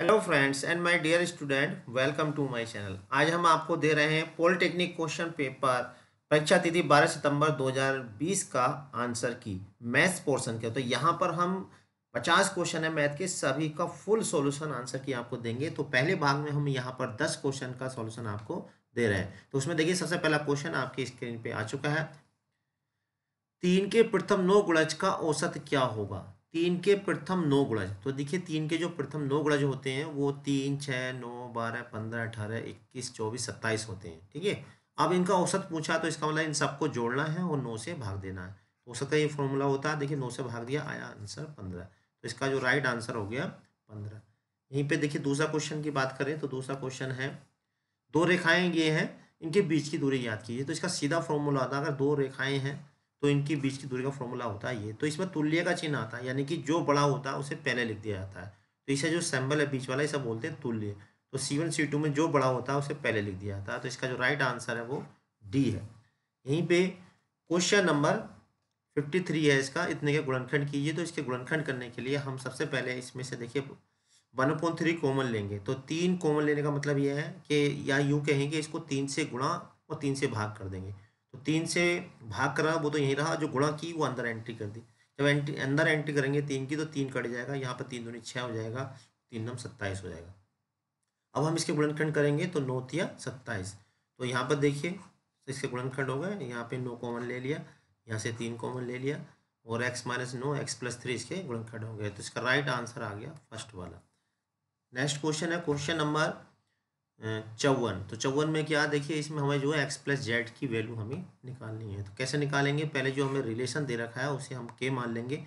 hello friends and my dear student welcome to my channel आज हम आपको दे रहे हैं पॉलिटेक्निक क्वेश्चन पेपर परीक्षा तिथि 12 सितंबर 2020 का आंसर की मैथ्स पोर्शन के तो यहाँ पर हम 50 क्वेश्चन है मैथ के सभी का फुल सॉल्यूशन आंसर की आपको देंगे तो पहले भाग में हम यहाँ पर 10 क्वेश्चन का सोल्यूशन आपको दे रहे हैं तो उसमें देखिए सबसे पहला क्वेश्चन आपके स्क्रीन पर आ चुका है तीन के प्रथम नौ गुणज का औसत क्या होगा तीन के प्रथम नौ गुणज तो देखिए तीन के जो प्रथम नौ गुणज होते हैं वो तीन छः नौ बारह पंद्रह अठारह इक्कीस चौबीस सत्ताईस होते हैं ठीक है अब इनका औसत पूछा तो इसका मतलब इन सबको जोड़ना है और नौ से भाग देना है तो औसत का ये फॉर्मूला होता है देखिए नौ से भाग दिया आया आंसर पंद्रह तो इसका जो राइट आंसर हो गया पंद्रह यहीं पर देखिए दूसरा क्वेश्चन की बात करें तो दूसरा क्वेश्चन है दो रेखाएं ये हैं इनके बीच की दूरी याद कीजिए तो इसका सीधा फॉर्मूला होता है अगर दो रेखाएं हैं तो इनकी बीच की दूरी का फॉर्मूला होता है ये तो इसमें तुल्य का चिन्ह आता है यानी कि जो बड़ा होता है उसे पहले लिख दिया जाता है तो इसे जो सैम्बल है बीच वाला इसे बोलते हैं तुल्य तो सी वन सी टू में जो बड़ा होता है उसे पहले लिख दिया जाता है तो इसका जो राइट आंसर है वो डी है यहीं पर क्वेश्चन नंबर फिफ्टी थ्री है इसका इतने के गुणनखंड कीजिए तो इसके गुणनखंड करने के लिए हम सबसे पहले इसमें से देखिए वन पॉइंट थ्री कॉमन लेंगे तो तीन कॉमन लेने का मतलब यह है कि या यूँ कहेंगे इसको तीन से गुणा और तीन से भाग कर देंगे तो तीन से भाग कर रहा वो तो यहीं रहा जो गुणा की वो अंदर एंट्री कर दी जब एंट्री अंदर एंट्री करेंगे तीन की तो तीन कट जाएगा यहाँ पर तीन दूनी छः हो जाएगा तीन नम सत्ताईस हो जाएगा अब हम इसके गुणनखंड करेंगे तो नौ तिया सत्ताईस तो यहाँ पर देखिए तो इसके गुणनखंड हो गए यहाँ पे नौ कॉमन ले लिया यहाँ से तीन कॉमन ले लिया और एक्स माइनस नौ एक्स प्लस थ्री इसके गुणनखंड हो गए तो इसका राइट आंसर आ गया फर्स्ट वाला नेक्स्ट क्वेश्चन है क्वेश्चन नंबर हम्म, चौवन तो चौवन में क्या देखिए इसमें हमें जो है एक्स प्लस जेड की वैल्यू हमें निकालनी है तो कैसे निकालेंगे पहले जो हमें रिलेशन दे रखा है उसे हम के मान लेंगे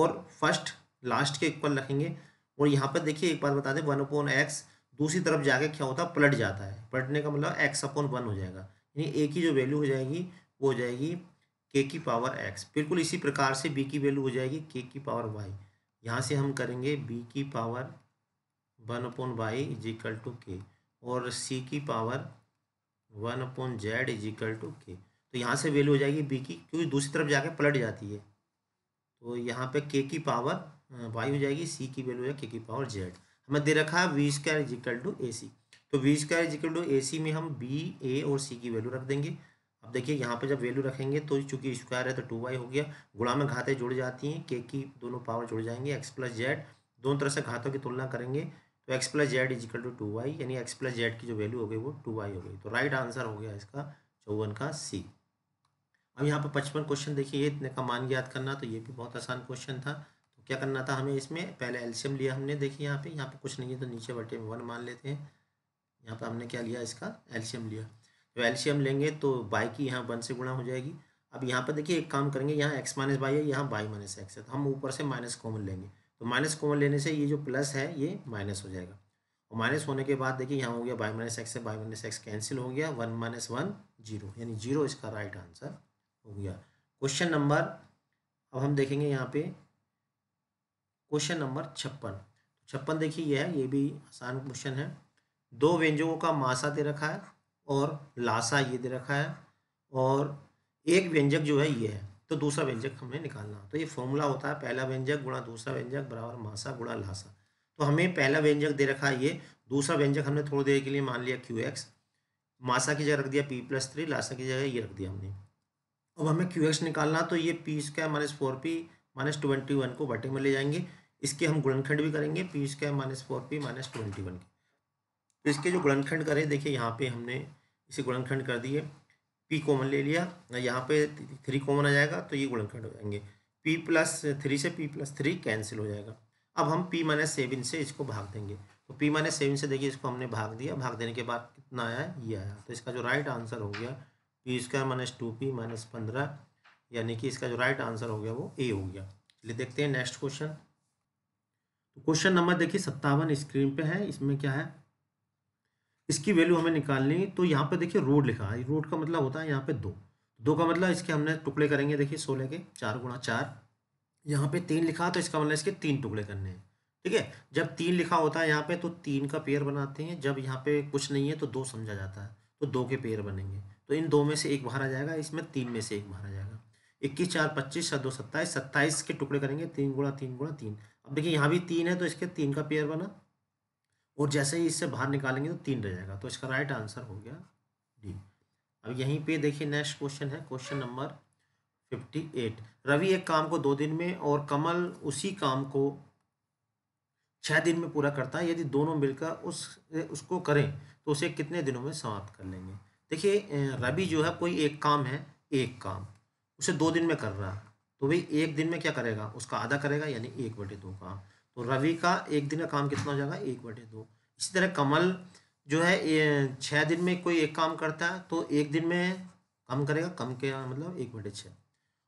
और फर्स्ट लास्ट के इक्वल रखेंगे और यहाँ पर देखिए एक बार बता दें वन अपॉन एक्स दूसरी तरफ जाके क्या होता है पलट जाता है पलटने का मतलब एक्स अपॉन वन हो जाएगा यानी ए की जो वैल्यू हो जाएगी वो हो जाएगी के की पावर एक्स बिल्कुल इसी प्रकार से बी की वैल्यू हो जाएगी के की पावर वाई यहाँ से हम करेंगे बी की power one upon Y is equal to K और सी की power one upon Z is equal to K तो यहाँ से वैल्यू हो जाएगी बी की क्योंकि दूसरी तरफ जाके पलट जाती है तो यहाँ पे के की पावर वाई हो जाएगी सी की वैल्यू है के की पावर जेड हमें दे रखा है b square is equal to a c तो b square is equal to a c में हम बी ए और सी की वैल्यू रख देंगे अब देखिए यहाँ पे जब वैल्यू रखेंगे तो चूंकि स्क्वायर है तो टू वाई हो गया गुणा में घातें जुड़ जाती हैं के की दोनों पावर जुड़ जाएंगे एक्स प्लस जेड दोनों तरह से घातों की तुलना करेंगे तो x plus z is equal to two y यानी एक्स प्लस जेड की जो वैल्यू हो गई वो टू वाई हो गई तो राइट आंसर हो गया इसका चौवन का सी अब यहाँ पर पचपन क्वेश्चन देखिए इतने का मान याद करना तो ये भी बहुत आसान क्वेश्चन था तो क्या करना था हमें इसमें पहले एल्शियम लिया हमने देखिए यहाँ पे यहाँ पे कुछ नहीं है तो नीचे बटे वन मान लेते हैं यहाँ पर हमने क्या लिया इसका एल्शियम लिया तो एल्शियम लेंगे तो बाई की यहाँ वन से गुणा हो जाएगी अब यहाँ पर देखिए एक काम करेंगे यहाँ एक्स माइनस बाई है यहाँ बाई माइनस एक्स है तो हम ऊपर से माइनस कॉमन लेंगे तो माइनस कॉमन लेने से ये जो प्लस है ये माइनस हो जाएगा और माइनस होने के बाद देखिए यहाँ हो गया बाई माइनस एक्स से बाई माइनस एक्स कैंसिल हो गया वन माइनस वन जीरो यानी जीरो इसका राइट आंसर हो गया क्वेश्चन नंबर अब हम देखेंगे यहाँ पे क्वेश्चन नंबर छप्पन छप्पन देखिए ये है ये भी आसान क्वेश्चन है दो व्यंजकों का मासा दे रखा है और लासा ये दे रखा है और एक व्यंजक जो है ये है तो दूसरा व्यंजक हमें निकालना तो ये फॉर्मूला होता है पहला व्यंजक गुणा दूसरा व्यंजक बराबर मासा गुणा लासा तो हमें पहला व्यंजक दे रखा है ये दूसरा व्यंजक हमने थोड़ी देर के लिए मान लिया क्यू एक्स मासा की जगह रख दिया पी प्लस थ्री लासा की जगह ये रख दिया हमने अब हमें क्यू एक्स निकालना तो ये p square minus four p minus twenty one को बटे में ले जाएंगे इसके हम गुणनखंड भी करेंगे p square minus four p minus twenty one के तो इसके जो गुणनखंड करें देखिए यहाँ पे हमने इसे गुणनखंड कर दिए पी कॉमन ले लिया यहाँ पे थ्री कॉमन आ जाएगा तो ये गुणनखंड हो जाएंगे पी प्लस थ्री से पी प्लस थ्री कैंसिल हो जाएगा अब हम पी माइनस सेवन से इसको भाग देंगे तो पी माइनस सेवन से देखिए इसको हमने भाग दिया भाग देने के बाद कितना आया ये आया तो इसका जो राइट आंसर हो गया p square minus two p minus पंद्रह यानी कि इसका जो राइट आंसर हो गया वो ए हो गया चलिए देखते हैं नेक्स्ट क्वेश्चन तो क्वेश्चन नंबर देखिए सत्तावन स्क्रीन पे है इसमें क्या है इसकी वैल्यू हमें निकालनी तो यहाँ पर देखिए रोड लिखा है रोड का मतलब होता है यहाँ पे दो दो का मतलब इसके हमने टुकड़े करेंगे देखिए सोलह के चार गुणा चार यहाँ पे तीन लिखा तो इसका मतलब इसके तीन टुकड़े करने हैं ठीक है जब तीन लिखा होता है यहाँ पे तो तीन का पेयर बनाते हैं जब यहाँ पे कुछ नहीं है तो दो समझा जाता है तो दो के पेयर बनेंगे तो इन दो में से एक बाहर आ जाएगा इसमें तीन में से एक बाहर आ जाएगा इक्कीस चार पच्चीस दो सत्ताईस सत्ताईस के टुकड़े करेंगे तीन गुणा तीन गुणा तीन अब देखिए यहाँ भी तीन है तो इसके तीन का पेयर बना और जैसे ही इससे बाहर निकालेंगे तो तीन रह जाएगा तो इसका राइट आंसर हो गया डी अब यहीं पे देखिए नेक्स्ट क्वेश्चन है question number fifty eight Ravi एक काम को दो दिन में और कमल उसी काम को छः दिन में पूरा करता है यदि दोनों मिलकर उस उसको करें तो उसे कितने दिनों में समाप्त कर लेंगे देखिए रवि जो है कोई एक काम है एक काम उसे दो दिन में कर रहा है तो भाई एक दिन में क्या करेगा उसका आधा करेगा यानी एक बटे दो काम तो रवि का एक दिन का काम कितना हो जाएगा एक बटे दो इसी तरह कमल जो है छः दिन में कोई एक काम करता है तो एक दिन में कम करेगा कम के मतलब एक बटे छः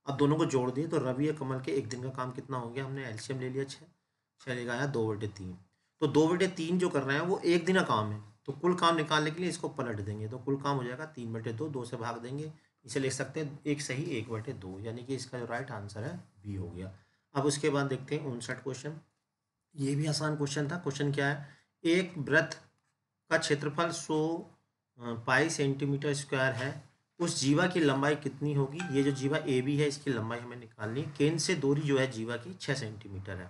अब दोनों को जोड़ दिए तो रवि या कमल के एक दिन का काम कितना हो गया हमने एल्शियम ले लिया छः छः ले गया दो बटे तीन तो दो बटे तीन जो कर रहे हैं वो एक दिन का काम है तो कुल काम निकालने के लिए इसको पलट देंगे तो कुल काम हो जाएगा तीन बटे दो दो से भाग देंगे इसे लिख सकते हैं एक सही एक बटे दो यानी कि इसका जो राइट आंसर है बी हो गया अब उसके बाद देखते हैं उनसठ क्वेश्चन ये भी आसान क्वेश्चन था क्वेश्चन क्या है एक व्रत का क्षेत्रफल सो पाई सेंटीमीटर स्क्वायर है उस जीवा की लंबाई कितनी होगी ये जो जीवा ए बी है इसकी लंबाई हमें निकालनी है केंद्र से दूरी जो है जीवा की छः सेंटीमीटर है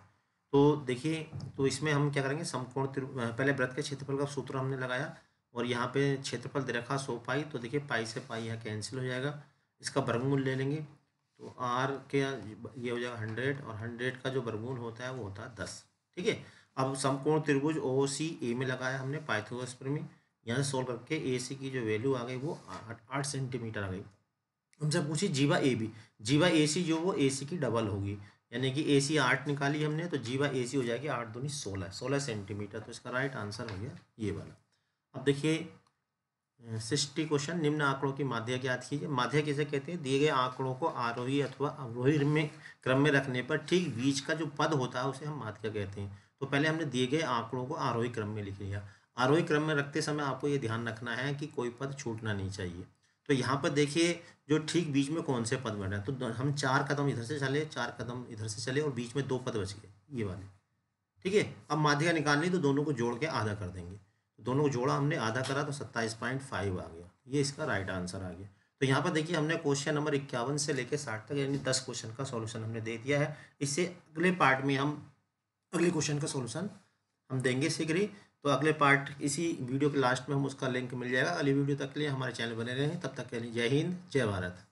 तो देखिए तो इसमें हम क्या करेंगे समकोण पहले व्रत के क्षेत्रफल का सूत्र हमने लगाया और यहाँ पे क्षेत्रफल दे रखा सो पाई तो देखिए पाई से पाई यहाँ कैंसिल हो जाएगा इसका वर्गमूल ले लेंगे तो आर के ये हो जाएगा हंड्रेड और हंड्रेड का जो वर्गमूल होता है वो होता है दस ठीक है अब समकोण त्रिभुज ओ सी ए में लगाया हमने पाइथागोरस प्रमेय यहाँ से करके ए सी की जो वैल्यू आ गई वो आठ सेंटीमीटर आ गई हमसे पूछी जीवा ए बी जीवा ए सी जो वो ए सी की डबल होगी यानी कि ए सी आठ निकाली हमने तो जीवा ए सी हो जाएगी आठ दूनी सोलह सोलह सेंटीमीटर तो इसका राइट आंसर हो गया ये वाला अब देखिए सिक्सटी क्वेश्चन निम्न आंकड़ों की माध्य ज्ञात कीजिए माध्य किसे कहते हैं दिए गए आंकड़ों को आरोही अथवा अवरोही में क्रम में रखने पर ठीक बीच का जो पद होता है उसे हम माध्य कहते हैं तो पहले हमने दिए गए आंकड़ों को आरोही क्रम में लिख लिया आरोही क्रम में रखते समय आपको ये ध्यान रखना है कि कोई पद छूटना नहीं चाहिए तो यहाँ पर देखिए जो ठीक बीच में कौन से पद बन रहे तो हम चार कदम इधर से चले चार कदम इधर से चले और बीच में दो पद बच गए ये वाले ठीक है अब माध्यिका निकालनी तो दोनों को जोड़ के आधा कर देंगे दोनों को जोड़ा हमने आधा करा तो सत्ताईस पॉइंट फाइव आ गया ये इसका राइट आंसर आ गया तो यहाँ पर देखिए हमने क्वेश्चन नंबर इक्यावन से लेकर साठ तक यानी दस क्वेश्चन का सॉल्यूशन हमने दे दिया है इससे अगले पार्ट में हम अगले क्वेश्चन का सॉल्यूशन हम देंगे शीघ्र ही तो अगले पार्ट इसी वीडियो के लास्ट में हम उसका लिंक मिल जाएगा अगली वीडियो तक के लिए हमारे चैनल बने रहेंगे तब तक के लिए जय हिंद जय भारत